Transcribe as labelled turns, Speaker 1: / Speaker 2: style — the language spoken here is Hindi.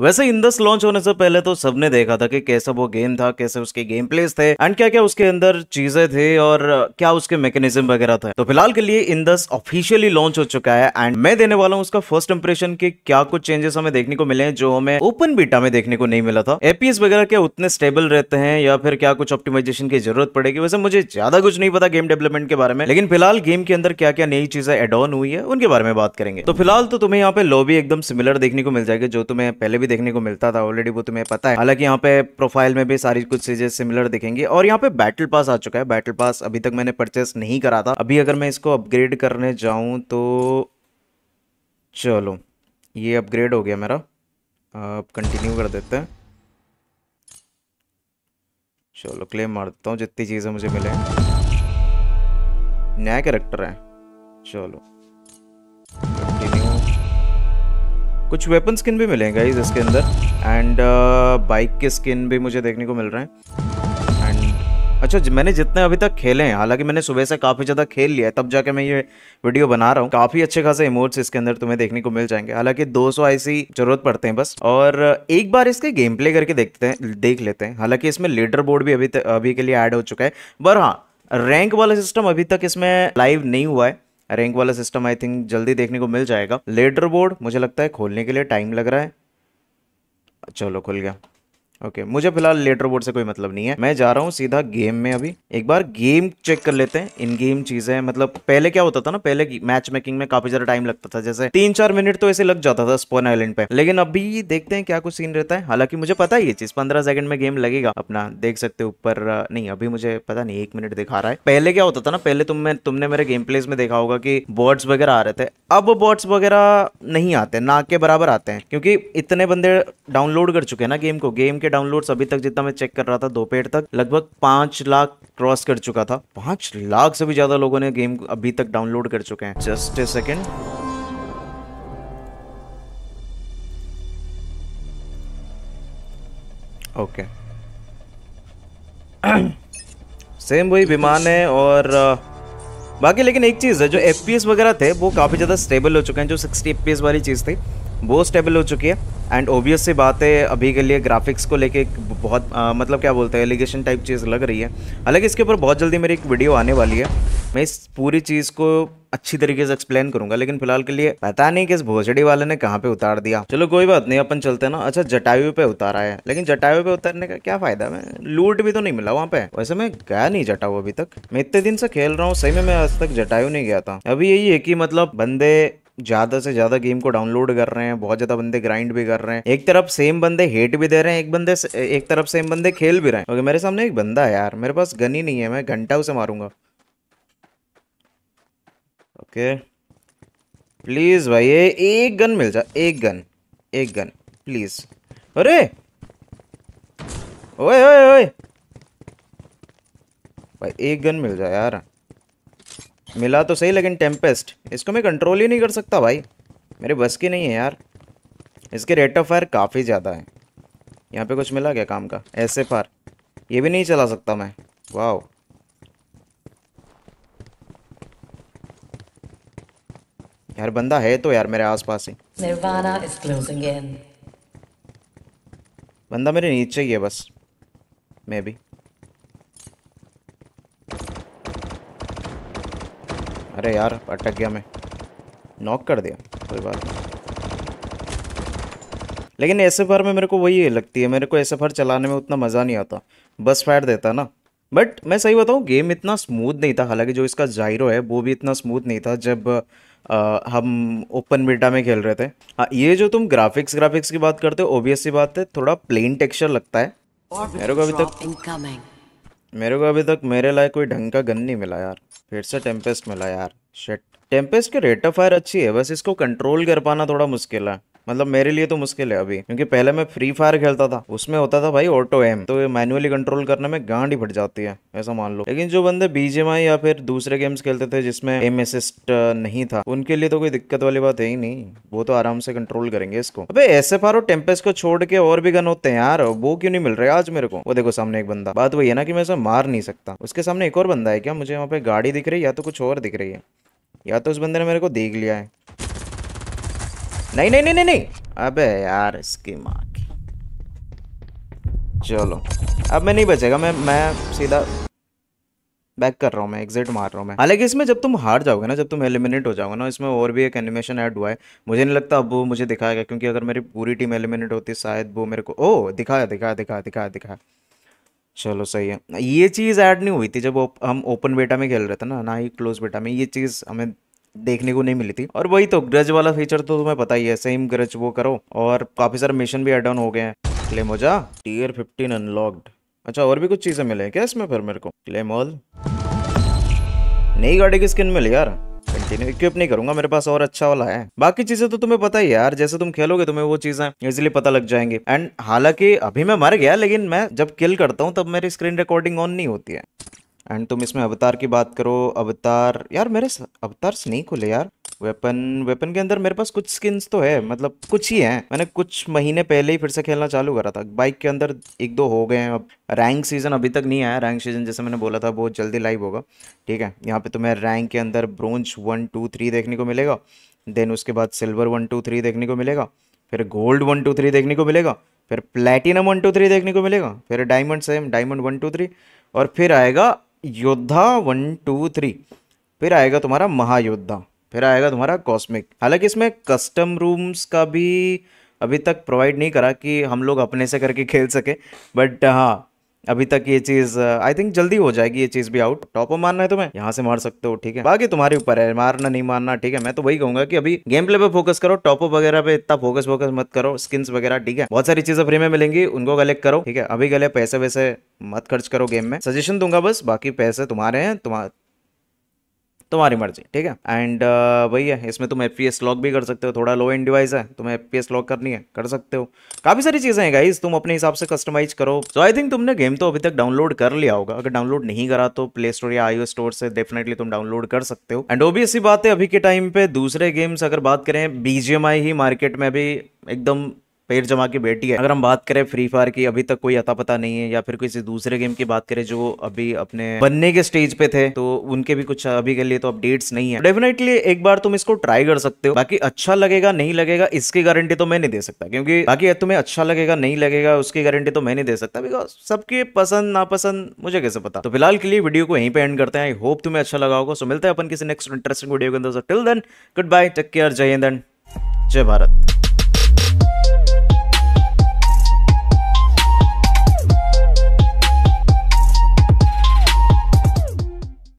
Speaker 1: वैसे इंदस लॉन्च होने से पहले तो सबने देखा था कि कैसा वो गेम था कैसे उसके गेम प्लेस थे एंड क्या क्या उसके अंदर चीजें थे और क्या उसके मैकेनिज्म वगैरह था तो फिलहाल के लिए इंदस ऑफिशियली लॉन्च हो चुका है एंड मैं देने वाला हूँ उसका फर्स्ट इंप्रेशन के क्या कुछ चेंजेस हमें देखने को मिले हैं जो हमें ओपन बीटा में देखने को नहीं मिला था एपीएस वगैरह क्या उतने स्टेबल रहते हैं या फिर क्या कुछ ऑप्टिमाइजेशन की जरूरत पड़ेगी वैसे मुझे ज्यादा कुछ नहीं पता गेम डेवलपमेंट के बारे में लेकिन फिलहाल गेम के अंदर क्या क्या नई चीजें एड ऑन हुई है उनके बारे में बात करेंगे तो फिलहाल तो तुम्हें यहाँ पे लॉबी एकदम सिमिलर देखने को मिल जाएगी जो तुम्हें पहले भी भी देखने को मिलता था ऑलरेडी वो तुम्हें पता है हालांकि यहाँ पे प्रोफाइल में भी सारी कुछ चीजें सिमिलर दिखेंगी और यहाँ पे बैटल पास आ चुका है बैटल पास अभी तक मैंने परचेस नहीं करा था अभी अगर मैं इसको अपग्रेड करने जाऊं तो चलो ये अपग्रेड हो गया मेरा अब कंटिन्यू कर देते हैं चलो क्लेम मार देता हूँ जितनी चीज़ें मुझे मिले नया कैरेक्टर है चलो कुछ वेपन स्किन भी मिलेंगे इस इसके अंदर एंड बाइक uh, के स्किन भी मुझे देखने को मिल रहे हैं एंड अच्छा मैंने जितने अभी तक खेले हैं हालांकि मैंने सुबह से काफ़ी ज़्यादा खेल लिया है तब जाके मैं ये वीडियो बना रहा हूँ काफ़ी अच्छे खासे इमोट्स इसके अंदर तुम्हें देखने को मिल जाएंगे हालांकि 200 सौ ऐसी जरूरत पड़ते हैं बस और एक बार इसके गेम प्ले करके देखते हैं देख लेते हैं हालांकि इसमें लीडर बोर्ड भी अभी अभी के लिए ऐड हो चुका है पर हाँ रैंक वाला सिस्टम अभी तक इसमें लाइव नहीं हुआ है रैंक वाला सिस्टम आई थिंक जल्दी देखने को मिल जाएगा लेडर बोर्ड मुझे लगता है खोलने के लिए टाइम लग रहा है चलो खुल गया ओके okay, मुझे फिलहाल लेटर बोर्ड से कोई मतलब नहीं है मैं जा रहा हूँ सीधा गेम में अभी एक बार गेम चेक कर लेते हैं इन गेम चीजें मतलब पहले क्या होता था ना पहले मैच मेकिंग में काफी ज्यादा टाइम लगता था जैसे तीन चार मिनट तो ऐसे लग जाता था स्पोन आइलैंड पे लेकिन अभी देखते हैं क्या कुछ सीन रहता है हालांकि मुझे पता है ये चीज पंद्रह सेकंड में गेम लगेगा अपना देख सकते हो ऊपर नहीं अभी मुझे पता नहीं एक मिनट दिखा रहा है पहले क्या होता था ना पहले तुम तुमने मेरे गेम प्लेस में देखा होगा की बॉट्स वगैरह आ रहे थे अब बॉट्स वगैरह नहीं आते ना के बराबर आते हैं क्योंकि इतने बंदे डाउनलोड कर चुके हैं ना गेम को गेम के के डाउनलोड्स अभी तक जितना मैं चेक कर रहा था दोपहर तक लगभग पांच लाख क्रॉस कर चुका था पांच लाख से भी ज्यादा लोगों ने गेम अभी तक डाउनलोड कर चुके हैं just a second okay same वही विमान है और बाकी लेकिन एक चीज़ है जो एफ वगैरह थे वो काफ़ी ज़्यादा स्टेबल हो चुके हैं जो सिक्सटी एफ वाली चीज़ थी वो स्टेबल हो चुकी है एंड ओबियस सी बात है अभी के लिए ग्राफिक्स को लेके बहुत आ, मतलब क्या बोलते हैं एलिगेशन टाइप चीज़ लग रही है हालांकि इसके ऊपर बहुत जल्दी मेरी एक वीडियो आने वाली है मैं इस पूरी चीज़ को अच्छी तरीके से एक्सप्लेन करूंगा लेकिन फिलहाल के लिए पता नहीं कि इस भोसड़ी वाले ने कहाँ पे उतार दिया चलो कोई बात नहीं अपन चलते ना अच्छा जटायु पे उतारा है लेकिन जटायु पे उतारने का क्या फायदा मैं लूट भी तो नहीं मिला वहाँ पे वैसे मैं गया नहीं जटाऊ अभी तक मैं इतने दिन से खेल रहा हूँ सही में मैं आज तक जटायु नहीं गया था अभी यही है कि मतलब बंदे ज़्यादा से ज़्यादा गेम को डाउनलोड कर रहे हैं बहुत ज़्यादा बंदे ग्राइंड भी कर रहे हैं एक तरफ सेम बंदे हेट भी दे रहे हैं एक बंदे एक तरफ सेम बंदे खेल भी रहे हैं क्योंकि मेरे सामने एक बंदा है यार मेरे पास गन ही नहीं है मैं घंटा उसे मारूंगा ओके प्लीज़ भाई एक गन मिल जा एक गन एक गन प्लीज़ अरे ओए ओए ओए भाई एक गन मिल जाए यार मिला तो सही लेकिन टेम्पेस्ट इसको मैं कंट्रोल ही नहीं कर सकता भाई मेरे बस की नहीं है यार इसके रेट ऑफ फायर काफ़ी ज़्यादा है यहाँ पे कुछ मिला क्या काम का ऐसे फार ये भी नहीं चला सकता मैं वाह यार बंदा है तो यार मेरे आसपास ही बंदा मेरे नीचे ही है बस मैं भी अरे यार अटक गया मैं नॉक कर दिया कोई बात नहीं लेकिन एस एफ में मेरे को वही लगती है मेरे को एस एफ चलाने में उतना मज़ा नहीं आता बस फैट देता ना बट मैं सही बताऊँ गेम इतना स्मूथ नहीं था हालांकि जो इसका जायरो है वो भी इतना स्मूथ नहीं था जब आ, हम ओपन बीटा में खेल रहे थे आ, हाँ, ये जो तुम ग्राफिक्स ग्राफिक्स की बात करते हो ओबियस सी बात है थोड़ा प्लेन टेक्सचर लगता है मेरे को अभी तक मेरे को अभी तक मेरे लायक कोई ढंग का गन नहीं मिला यार फिर से टेम्पेस्ट मिला यार शेट टेम्पेस्ट के रेट ऑफ फायर अच्छी है बस इसको कंट्रोल कर पाना थोड़ा मुश्किल है मतलब मेरे लिए तो मुश्किल है अभी क्योंकि पहले मैं फ्री फायर खेलता था उसमें होता था भाई ऑटो एम तो मैनुअली कंट्रोल करने में गांड ही फट जाती है ऐसा मान लो लेकिन जो बंदे बीजेमाई या फिर दूसरे गेम्स खेलते थे जिसमें एम असिस्ट नहीं था उनके लिए तो कोई दिक्कत वाली बात है ही नहीं वो तो आराम से कंट्रोल करेंगे इसको अबे ऐसे फारो टेम्पेस को छोड़ के और भी गन होते हैं यार वो क्यों नहीं मिल रहे आज मेरे को वो देखो सामने एक बंदा बात वही है ना कि मैं उसे मार नहीं सकता उसके सामने एक और बंदा है क्या मुझे वहाँ पे गाड़ी दिख रही है या तो कुछ और दिख रही है या तो उस बंदे ने मेरे को देख लिया है नहीं नहीं नहीं नहीं अबे यार इसकी माँ की चलो अब मैं नहीं बचेगा मैं मैं सीधा बैक कर रहा हूँ मैं एग्जिट मार रहा हूँ मैं हालांकि इसमें जब तुम हार जाओगे ना जब तुम एलिमिनेट हो जाओगे ना इसमें और भी एक एनिमेशन ऐड हुआ है मुझे नहीं लगता अब वो मुझे दिखाएगा क्योंकि अगर मेरी पूरी टीम एलिमिनेट होती शायद वो मेरे को ओ दिखाया दिखाया दिखाया दिखाया दिखाया चलो सही है ये चीज़ ऐड नहीं हुई थी जब हम ओपन बेटा में खेल रहे थे ना ना ही क्लोज बेटा में ये चीज़ हमें देखने को नहीं मिली थी और वही तो ग्रज वाला फीचर तो तुम्हें पता ही है सेम ग्रज वो करो और काफ़ी सारे मिशन भी एड ऑन हो गए हैं क्लेम हो जा टीयर फिफ्टीन अनलॉक्ड अच्छा और भी कुछ चीज़ें मिले क्या इसमें फिर मेरे को क्लेम ऑल नई गाड़ी की स्किन मिली यार इक्विप नहीं करूंगा मेरे पास और अच्छा वाला है बाकी चीजें तो तुम्हें पता ही यार जैसे तुम खेलोगे तुम्हें वो चीजें इजीली पता लग जाएंगी एंड हालांकि अभी मैं मर गया लेकिन मैं जब किल करता हूँ तब मेरी स्क्रीन रिकॉर्डिंग ऑन नहीं होती है एंड तुम इसमें अवतार की बात करो अवतार यार मेरे अवतार स्नेक खुले यार वेपन वेपन के अंदर मेरे पास कुछ स्किन्स तो है मतलब कुछ ही हैं मैंने कुछ महीने पहले ही फिर से खेलना चालू करा था बाइक के अंदर एक दो हो गए हैं अब रैंक सीज़न अभी तक नहीं आया रैंक सीज़न जैसे मैंने बोला था बहुत जल्दी लाइव होगा ठीक है यहाँ पे तुम्हें रैंक के अंदर ब्रोंज वन टू थ्री देखने को मिलेगा देन उसके बाद सिल्वर वन टू थ्री देखने को मिलेगा फिर गोल्ड वन टू थ्री देखने को मिलेगा फिर प्लेटिनम वन टू थ्री देखने को मिलेगा फिर diamond same diamond one two three और फिर आएगा योद्धा वन टू थ्री फिर आएगा तुम्हारा महायोद्धा फिर आएगा तुम्हारा कॉस्मिक हालांकि इसमें कस्टम रूम्स का भी अभी तक प्रोवाइड नहीं करा कि हम लोग अपने से करके खेल सके बट हाँ अभी तक ये चीज आई थिंक जल्दी हो जाएगी ये चीज भी आउट ऑफ मारना है तुम्हें यहाँ से मार सकते हो ठीक है बाकी तुम्हारे ऊपर है मारना नहीं मारना ठीक है मैं तो वही कहूंगा कि अभी गेम प्ले पे फोकस करो ऑफ वगैरह पे इतना फोकस फोकस मत करो स्किन वगैरह ठीक है बहुत सारी चीजें फ्री में मिलेंगी उनको कलेक्ट करो ठीक है अभी गले पैसे वैसे मत खर्च करो गेम में सजेशन दूंगा बस बाकी पैसे तुम्हारे हैं तुम्हारा तुम्हारी मर्जी ठीक है एंड uh, वही है इसमें तुम एफ पी एस लॉक भी कर सकते हो थोड़ा लो एंड डिवाइस है तुम्हें एफ पी एस लॉक करनी है कर सकते हो काफ़ी सारी चीज़ें हैं गाइज तुम अपने हिसाब से कस्टमाइज करो सो आई थिंक तुमने गेम तो अभी तक डाउनलोड कर लिया होगा अगर डाउनलोड नहीं करा तो प्ले स्टोर या आईओ स्टोर से डेफिनेटली तुम डाउनलोड कर सकते हो एंड ओबियस बात है अभी के टाइम पे दूसरे गेम्स अगर बात करें बीजीएमआई ही मार्केट में अभी एकदम पैर जमा के बैठी है अगर हम बात करें फ्री फायर की अभी तक कोई अता पता नहीं है या फिर किसी दूसरे गेम की बात करें जो अभी अपने बनने के स्टेज पे थे तो उनके भी कुछ अभी के लिए तो अपडेट्स नहीं है डेफिनेटली एक बार तुम इसको ट्राई कर सकते हो बाकी अच्छा लगेगा नहीं लगेगा इसकी गारंटी तो मैं नहीं दे सकता क्योंकि बाकी तुम्हें अच्छा लगेगा नहीं लगेगा उसकी गारंटी तो मैं नहीं दे सकता बिकॉज सबके पसंद नापसंद मुझे कैसे पता तो फिलहाल के लिए वीडियो को यहीं पर एंड करते हैं आई होप तुम्हें अच्छा लगा होगा सो मिलते हैं अपन किसी नेक्स्ट इंटरेस्टिंग वीडियो के अंदर till then good bye take care जय हिंद जय भारत